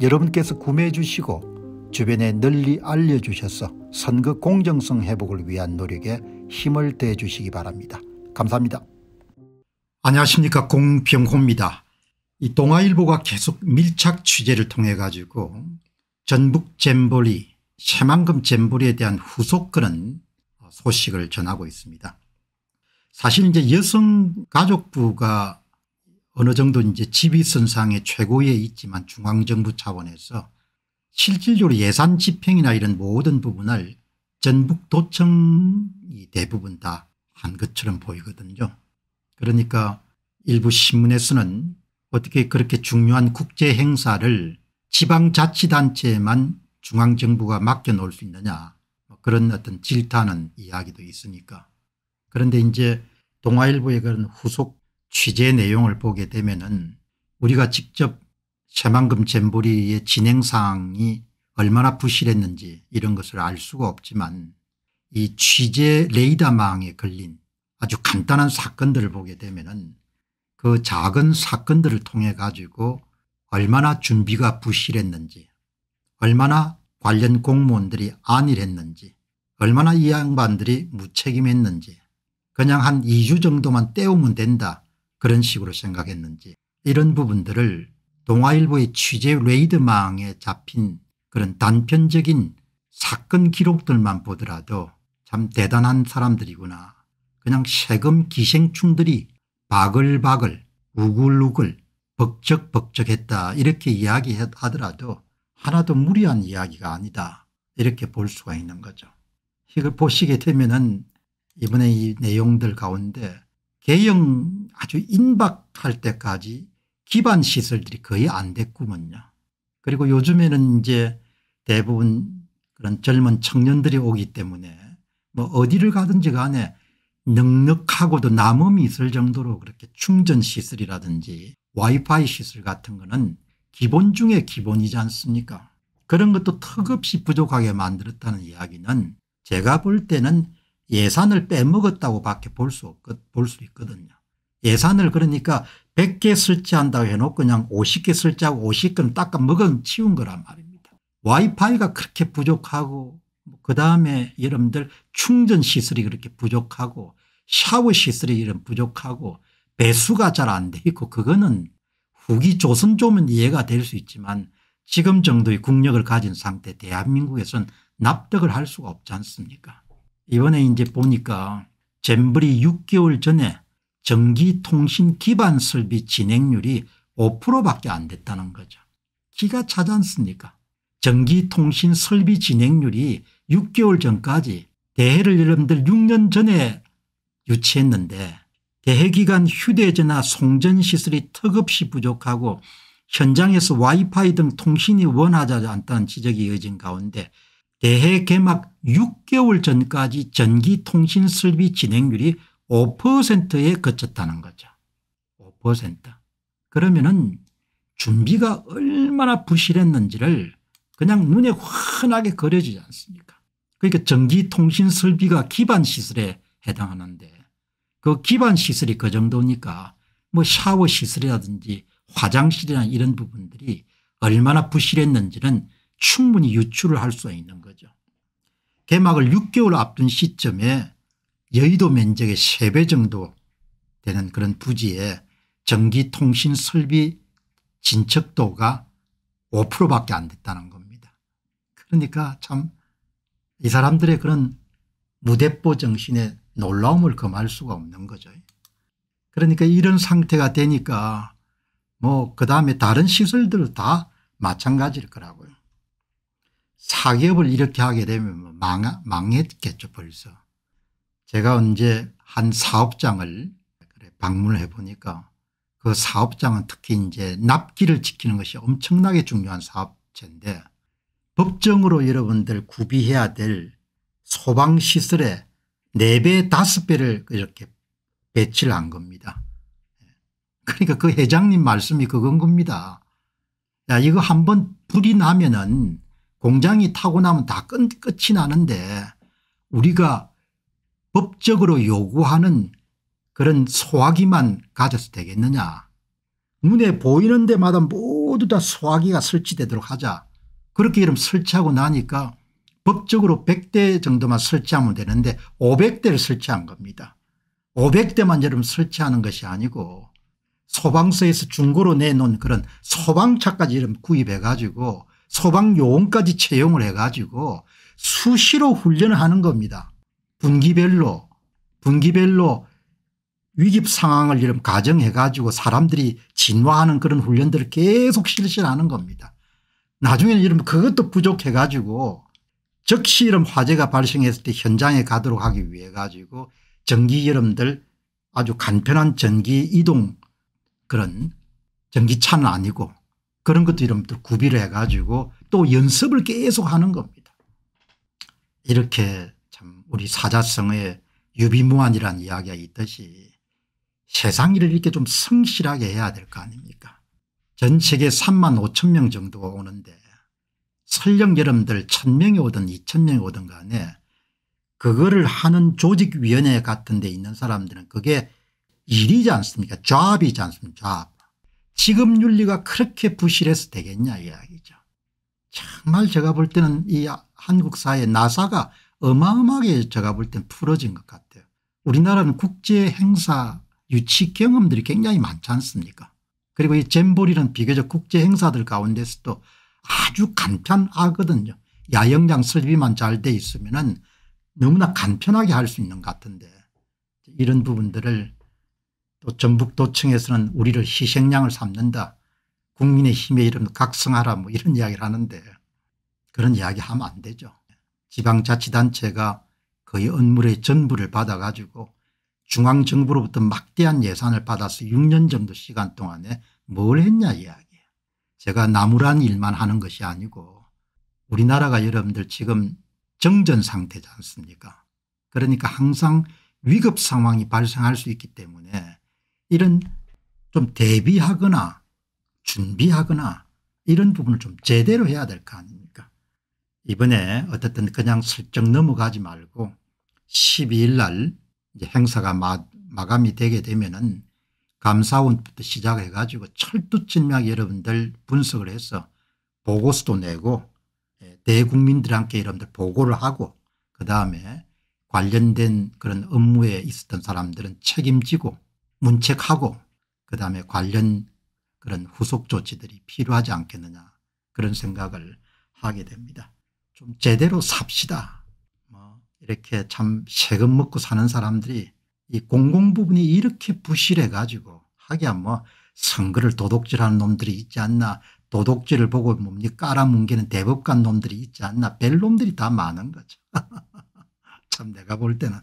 여러분께서 구매해 주시고 주변에 널리 알려주셔서 선거 공정성 회복을 위한 노력에 힘을 대 주시기 바랍니다. 감사합니다. 안녕하십니까 공병호입니다. 이 동아일보가 계속 밀착 취재를 통해 가지고 전북 잼보리 새만금 잼보리에 대한 후속글은 소식을 전하고 있습니다. 사실 이제 여성가족부가 어느 정도 이제 지비선상의 최고에 있지만 중앙정부 차원에서 실질적으로 예산 집행이나 이런 모든 부분을 전북도청이 대부분 다 한 것처럼 보이거든요. 그러니까 일부 신문에서는 어떻게 그렇게 중요한 국제 행사를 지방자치단체에만 중앙정부가 맡겨놓을 수 있느냐 뭐 그런 어떤 질타는 이야기도 있으니까 그런데 이제 동아일보의 그런 후속 취재 내용을 보게 되면은 우리가 직접 새만금 잼보리의 진행 상황이 얼마나 부실했는지 이런 것을 알 수가 없지만 이 취재 레이더망에 걸린 아주 간단한 사건들을 보게 되면은 그 작은 사건들을 통해 가지고 얼마나 준비가 부실했는지 얼마나 관련 공무원들이 안일했는지 얼마나 이 양반들이 무책임했는지 그냥 한 2주 정도만 때우면 된다 그런 식으로 생각했는지 이런 부분들을 동아일보의 취재 레이드망에 잡힌 그런 단편적인 사건 기록들만 보더라도 참 대단한 사람들이구나. 그냥 세금 기생충들이 바글바글 우글우글 벅적벅적했다 이렇게 이야기하더라도 하나도 무리한 이야기가 아니다 이렇게 볼 수가 있는 거죠. 이걸 보시게 되면 은 이번에 이 내용들 가운데 대형 아주 임박할 때까지 기반 시설들이 거의 안 됐구먼요. 그리고 요즘에는 이제 대부분 그런 젊은 청년들이 오기 때문에 뭐 어디를 가든지 간에 넉넉하고도 남음이 있을 정도로 그렇게 충전 시설이라든지 와이파이 시설 같은 거는 기본 중에 기본이지 않습니까 그런 것도 턱없이 부족하게 만들었다는 이야기는 제가 볼 때는 예산을 빼먹었다고 밖에 볼수볼수 있거든요. 예산을 그러니까 100개 설치한다고 해놓고 그냥 50개 설치하고 50개는 닦아 먹은 치운 거란 말입니다. 와이파이가 그렇게 부족하고 뭐 그다음에 여러분들 충전 시설이 그렇게 부족하고 샤워 시설이 이런 부족하고 배수가 잘 안 돼 있고 그거는 후기 조선조면 이해가 될 수 있지만 지금 정도의 국력을 가진 상태 대한민국에선 납득을 할 수가 없지 않습니까 이번에 이제 보니까 잼블이 6개월 전에 전기통신 기반 설비 진행률이 5%밖에 안 됐다는 거죠. 기가 차지 않습니까? 전기통신 설비 진행률이 6개월 전까지 대해를 여러분들 6년 전에 유치했는데 대해 기간 휴대전화 송전시설이 턱없이 부족하고 현장에서 와이파이 등 통신이 원하지 않다는 지적이 이어진 가운데 대회 개막 6개월 전까지 전기통신 설비 진행률이 5%에 그쳤다는 거죠. 5%. 그러면은 준비가 얼마나 부실했는지를 그냥 눈에 환하게 그려지지 않습니까? 그러니까 전기통신 설비가 기반 시설에 해당하는데 그 기반 시설이 그 정도니까 뭐 샤워 시설이라든지 화장실이나 이런 부분들이 얼마나 부실했는지는 충분히 유출을 할 수 있는 거죠. 개막을 6개월 앞둔 시점에 여의도 면적의 3배 정도 되는 그런 부지에 전기통신 설비 진척도가 5%밖에 안 됐다는 겁니다. 그러니까 참 이 사람들의 그런 무대뽀 정신에 놀라움을 금할 수가 없는 거죠. 그러니까 이런 상태가 되니까 뭐 그다음에 다른 시설들 다 마찬가지일 거라고요. 사기업을 이렇게 하게 되면 뭐 망, 망했겠죠 벌써. 제가 언제 한 사업장을 방문해 보니까 그 사업장은 특히 이제 납기를 지키는 것이 엄청나게 중요한 사업체인데 법정으로 여러분들 구비해야 될 소방시설의 4배 5배를 이렇게 배치를 한 겁니다. 그러니까 그 회장님 말씀이 그건 겁니다. 야 이거 한번 불이 나면은 공장이 타고 나면 다 끝, 끝이 나는데 우리가 법적으로 요구하는 그런 소화기만 가져서 되겠느냐 눈에 보이는 데마다 모두 다 소화기가 설치되도록 하자 그렇게 이름 설치하고 나니까 법적으로 100대 정도만 설치하면 되는데 500대를 설치한 겁니다. 500대만 여러분 설치하는 것이 아니고 소방서에서 중고로 내놓은 그런 소방차까지 이름 구입해 가지고 소방 요원까지 채용을 해가지고 수시로 훈련을 하는 겁니다. 분기별로 분기별로 위기 상황을 이런 가정해 가지고 사람들이 진화하는 그런 훈련들을 계속 실시하는 겁니다. 나중에는 이런 그것도 부족해 가지고 즉시 이런 화재가 발생했을 때 현장에 가도록 하기 위해 가지고 전기 여름들 아주 간편한 전기 이동 그런 전기차는 아니고 그런 것도 이름부 구비를 해가지고 또 연습을 계속 하는 겁니다. 이렇게 참 우리 사자성어 유비무환이란 이야기가 있듯이 세상 일을 이렇게 좀 성실하게 해야 될 거 아닙니까 전 세계 3만 5천 명 정도가 오는데 설령 여러분들 1 0명이 오든 2 0명이 오든 간에 그거를 하는 조직위원회 같은 데 있는 사람들은 그게 일이지 않습니까 잡이지 않습니까 잡. 지금 윤리가 그렇게 부실해서 되겠냐 이야기죠. 정말 제가 볼 때는 이 한국 사회 나사가 어마어마하게 제가 볼땐 풀어진 것 같아요. 우리나라는 국제 행사 유치 경험들이 굉장히 많지 않습니까 그리고 이 잼볼이는 비교적 국제 행사들 가운데서도 아주 간편하거든요. 야영장 설비만 잘 돼 있으면 은 너무나 간편하게 할 수 있는 것 같은데 이런 부분들을 또 전북도청에서는 우리를 희생양을 삼는다. 국민의 힘의 이름 각성하라 뭐 이런 이야기를 하는데 그런 이야기 하면 안 되죠. 지방자치단체가 거의 업무의 전부를 받아가지고 중앙정부로부터 막대한 예산을 받아서 6년 정도 시간 동안에 뭘 했냐 이야기예요. 제가 나무란 일만 하는 것이 아니고 우리나라가 여러분들 지금 정전 상태지 않습니까 그러니까 항상 위급 상황이 발생할 수 있기 때문에 이런 좀 대비하거나 준비하거나 이런 부분을 좀 제대로 해야 될 거 아닙니까 이번에 어쨌든 그냥 슬쩍 넘어가지 말고 12일 날 이제 행사가 마, 마감이 되게 되면은 감사원부터 시작해 가지고 철두철미하게 여러분들 분석을 해서 보고서도 내고 예, 대국민들한테 여러분들 보고를 하고 그다음에 관련된 그런 업무에 있었던 사람들은 책임지고 문책하고 그다음에 관련 그런 후속 조치들이 필요하지 않겠느냐 그런 생각을 하게 됩니다. 좀 제대로 삽시다. 뭐 이렇게 참 세금 먹고 사는 사람들이 이 공공 부분이 이렇게 부실해 가지고 하기야 뭐 선거를 도둑질하는 놈들이 있지 않나 도둑질을 보고 뭡니 깔아뭉개는 대법관 놈들이 있지 않나 벨놈들이 다 많은 거죠. 참 내가 볼 때는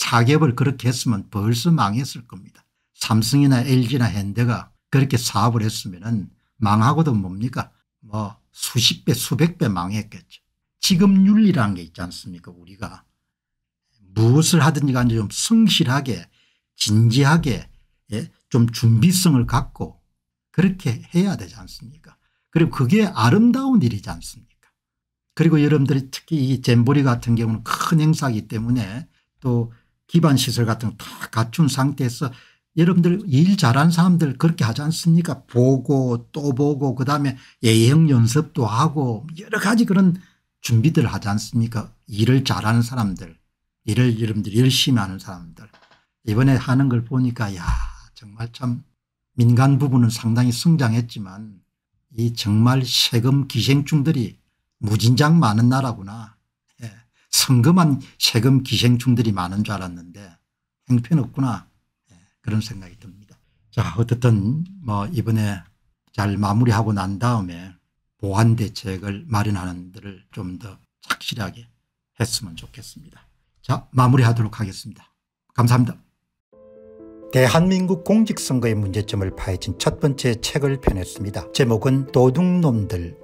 4개월 그렇게 했으면 벌써 망했을 겁니다. 삼성이나 LG나 현대가 그렇게 사업을 했으면 망하고도 뭡니까 뭐 수십 배 수백 배 망했겠죠. 지금 윤리라는 게 있지 않습니까 우리가 무엇을 하든지 간에 좀 성실하게 진지하게 예? 좀 준비성을 갖고 그렇게 해야 되지 않습니까 그리고 그게 아름다운 일이지 않습니까 그리고 여러분들이 특히 이 잼보리 같은 경우는 큰 행사이기 때문에 또 기반시설 같은 거 다 갖춘 상태에서 여러분들 일 잘하는 사람들 그렇게 하지 않습니까 보고 또 보고 그다음에 예형 연습도 하고 여러 가지 그런 준비들 하지 않습니까 일을 잘하는 사람들 일을 여러분들 열심히 하는 사람들 이번에 하는 걸 보니까 야 정말 참 민간 부분은 상당히 성장했지만 이 정말 세금 기생충들이 무진장 많은 나라구나 예. 성금한 세금 기생충들이 많은 줄 알았는데 행편없구나 그런 생각이 듭니다. 자 어쨌든 뭐 이번에 잘 마무리하고 난 다음에 보완 대책을 마련하는 데를 좀 더 착실하게 했으면 좋겠습니다. 자 마무리하도록 하겠습니다. 감사합니다. 대한민국 공직선거의 문제점을 파헤친 첫 번째 책을 펴냈습니다. 제목은 도둑놈들